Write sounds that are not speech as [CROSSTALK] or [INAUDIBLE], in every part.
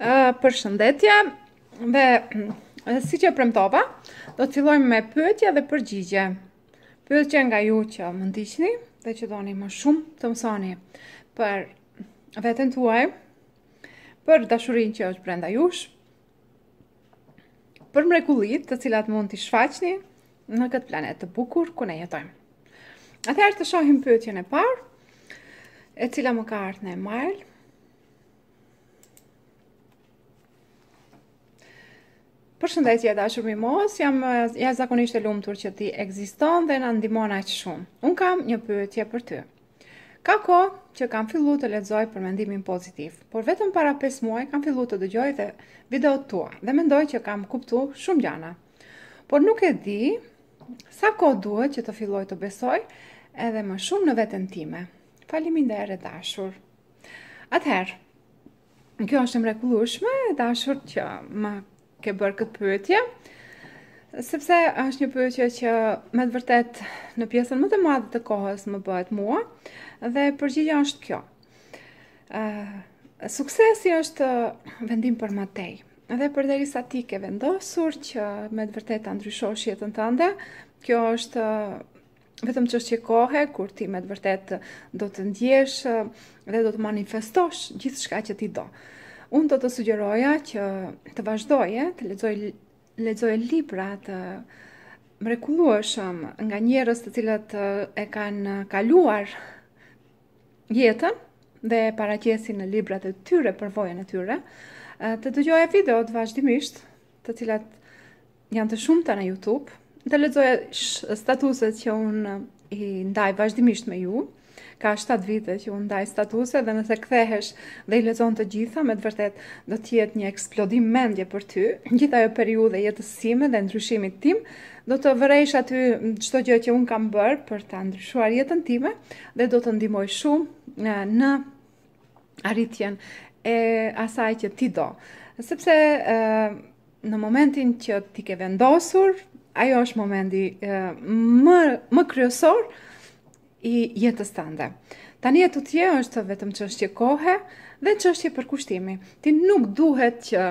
për shëndetje dhe si që premtova, do të fillojmë me pyetje dhe përgjigje. Pyetje nga ju që më ndiqni dhe që doni më shumë të mësoni për veten tuaj, për dashurinë që është brenda jush, për mrekullitë të cilat mund t'i shfaqni në këtë planet të bukur ku ne jetojmë. Atëherë të shohim pyetjen e parë, e cila më ka ardhur në mail Përshëndetje dashur mimos, jam jashtë zakonisht e lumtur që ti ekziston dhe na ndihmon aq shumë. Un kam një pyetje për ty. Ka ko që kam fillu të ledzoj për mendimin pozitiv, por vetëm para 5 muaj kam fillu të dëgjoj dhe video të tua dhe mendoj që kam kuptu shumë gjana. Por nuk e di sa ko duhet që të filloj të besoj edhe më shumë në vetën time. Falimin dhe ere dashur. Atëherë, kjo është mrekullushme, dashur që më ke bërë këtë pyetje. Sepse është një pyetje që me të vërtet në pjesën më të madhe të kohës më bëhet mua dhe përgjigjja është kjo. ë Suksesi është vendim për Matej. Dhe për deri sa ti ke vendosur që me të vërtet të ndryshosh jetën tënde, kjo është vetëm që është kohë kur ti me të vërtet do të ndjesh dhe do të manifestosh gjithë shka që ti do. Unë do të sugjeroja që të vazhdoje të lezoj lexoj libra të mrekullueshëm nga njerëz të cilët e kanë kaluar jetën dhe paraqesin në librat e tyre për vojën e tyre. Të video të vazhdimisht, të cilat janë të shumta në YouTube, të lezoj statuset që unë i ndaj vazhdimisht me ju ka 7 vite që unë daj statuse dhe nëse kthehesh dhe i lezon të gjitha, me të vërtet do tjetë një eksplodim mendje për ty, gjitha jo periude jetësime dhe ndryshimit tim, do të vërejsh aty qëto gjë që unë kam bërë për të ndryshuar jetën time dhe do të ndimoj shumë në arritjen e asaj që ti do. Sepse në momentin që ti ke vendosur, ajo është momenti më, më kryosor, i jetës të Tani e të tje është vetëm që është që kohë dhe që është që përkushtimi. Ti nuk duhet që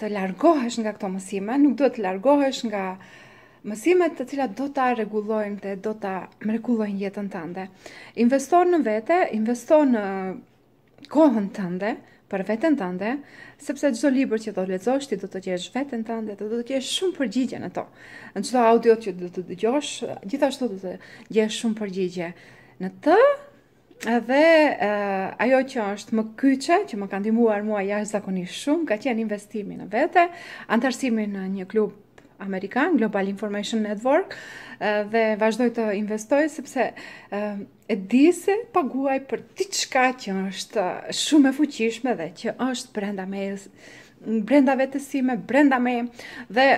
të largohesh nga këto mësime, nuk duhet të largohesh nga mësime të cilat do të rregullojnë dhe do të mrekullojnë jetën të Investo Investor në vete, investor në kohën të për veten tënde, sepse çdo libër që do të lexosh ti do të qesh veten tënde, do të qesh shumë përgjigje në to. Në çdo audio që do të dëgjosh, gjithashtu do të gjesh shumë përgjigje në të. Edhe e, ajo që është më kyçe, që më ka ndihmuar mua jashtëzakonisht shumë, ka qenë investimi në vete, antarësimi në një klub amerikan, Global Information Network, dhe vazhdoj të investoj, sepse e di se paguaj për ti qka që është shumë e fuqishme dhe që është brenda me, brenda vetësime, brenda me, dhe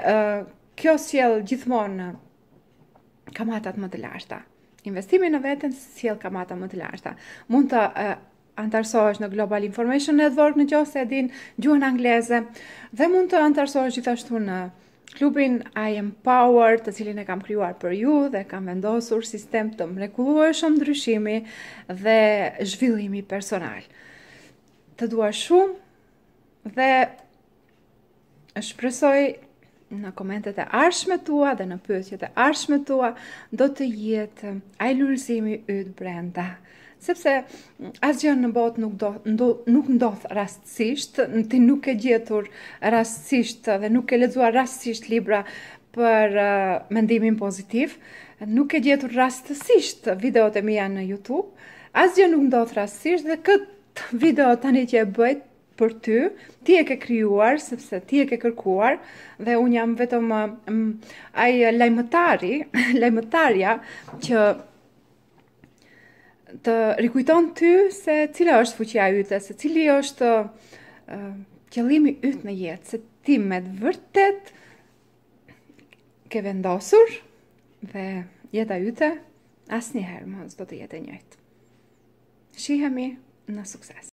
kjo sjell gjithmonë kamatat më të larta. Investimi në veten sjell kamata më të larta. Mund të antarsohesh në Global Information Network në qoftë se din gjuhën angleze dhe mund të antarsohesh gjithashtu në klubin I Am Power të cilin e kam krijuar për ju dhe kam vendosur sistem të mrekullu e shumë ndryshimi dhe zhvillimi personal. Të dua shumë dhe është presoj në komentet e arshme tua dhe në pëtjet e arshme tua do të jetë ajlurësimi ytë brenda. Sepse mm, asgjën në bot nuk ndodh rastësisht, në ti nuk e gjetur rastësisht dhe nuk e lexuar rastësisht libra për mendimin pozitiv, nuk e gjetur rastësisht videot e mija në Youtube, asgjën nuk ndodh rastësisht dhe këtë video tani që e bëjt për ty, ti e ke kryuar, sepse ti e ke kërkuar dhe unë jam vetëm mm, ajë lajmëtari, [LAUGHS] lajmëtarja që, të rikujton ty se cila është fuqia yte, se cili është qëllimi yt në jetë, se ti me të vërtet ke vendosur dhe jeta yte asnjëherë mos do të jetë e njëjtë. Shihemi në sukses.